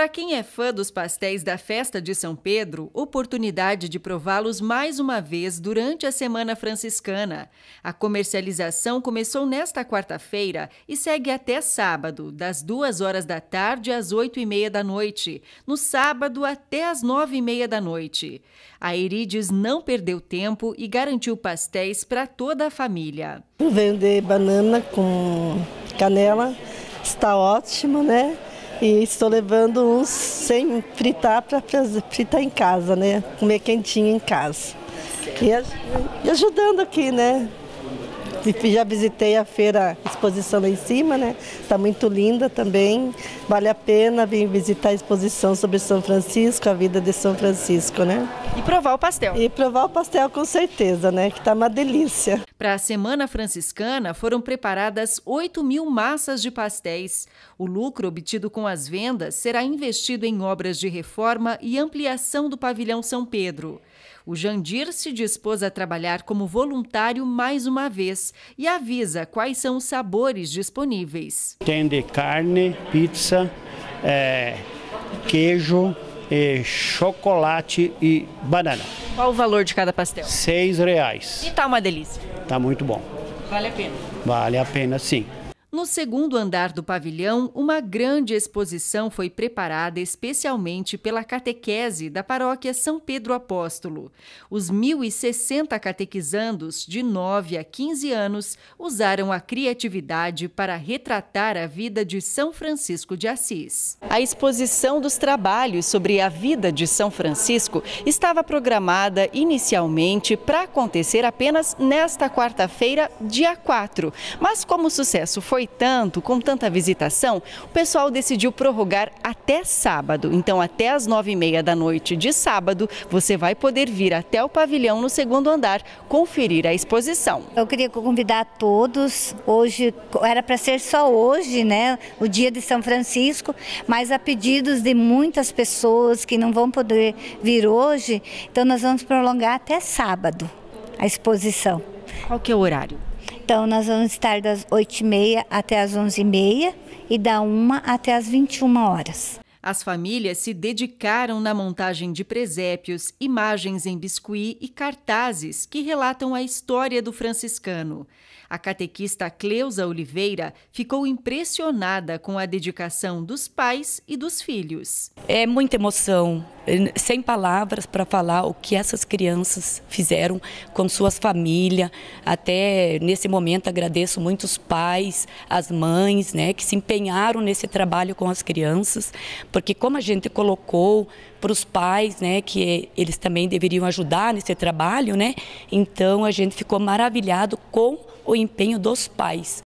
Para quem é fã dos pastéis da festa de São Pedro, oportunidade de prová-los mais uma vez durante a Semana Franciscana. A comercialização começou nesta quarta-feira e segue até sábado, das 2 horas da tarde às 8 e meia da noite, no sábado até às 9 e meia da noite. A Erides não perdeu tempo e garantiu pastéis para toda a família. Vender banana com canela está ótimo, né? E estou levando uns sem fritar para fritar em casa, né? Comer quentinho em casa. E, e ajudando aqui, né? E já visitei a feira, a exposição lá em cima, né? Está muito linda também. Vale a pena vir visitar a exposição sobre São Francisco, a vida de São Francisco, né? E provar o pastel. E provar o pastel com certeza, né? Que está uma delícia. Para a Semana Franciscana foram preparadas 8 mil massas de pastéis. O lucro obtido com as vendas será investido em obras de reforma e ampliação do pavilhão São Pedro. O Jandir se dispôs a trabalhar como voluntário mais uma vez e avisa quais são os sabores disponíveis. Tem de carne, pizza, é, queijo, chocolate e banana. Qual o valor de cada pastel? Seis reais. E tá uma delícia. Tá muito bom. Vale a pena. Vale a pena, sim. No segundo andar do pavilhão, uma grande exposição foi preparada especialmente pela catequese da paróquia São Pedro Apóstolo. Os 1.060 catequizandos de 9 a 15 anos usaram a criatividade para retratar a vida de São Francisco de Assis. A exposição dos trabalhos sobre a vida de São Francisco estava programada inicialmente para acontecer apenas nesta quarta-feira, dia 4. Mas como o sucesso foi foi tanto, com tanta visitação, o pessoal decidiu prorrogar até sábado. Então, até às nove e meia da noite de sábado, você vai poder vir até o pavilhão no segundo andar conferir a exposição. Eu queria convidar todos. Hoje era para ser só hoje, né? O dia de São Francisco, mas a pedidos de muitas pessoas que não vão poder vir hoje, então nós vamos prolongar até sábado a exposição. Qual que é o horário? Então, nós vamos estar das 8h30 até as 11h30 e da 1 até as 21 horas. As famílias se dedicaram na montagem de presépios, imagens em biscuit e cartazes que relatam a história do franciscano. A catequista Cleusa Oliveira ficou impressionada com a dedicação dos pais e dos filhos. É muita emoção, sem palavras para falar o que essas crianças fizeram com suas famílias. Até nesse momento agradeço muito os pais, as mães, né, que se empenharam nesse trabalho com as crianças, porque como a gente colocou para os pais, né, que eles também deveriam ajudar nesse trabalho, né? Então a gente ficou maravilhado com o empenho dos pais.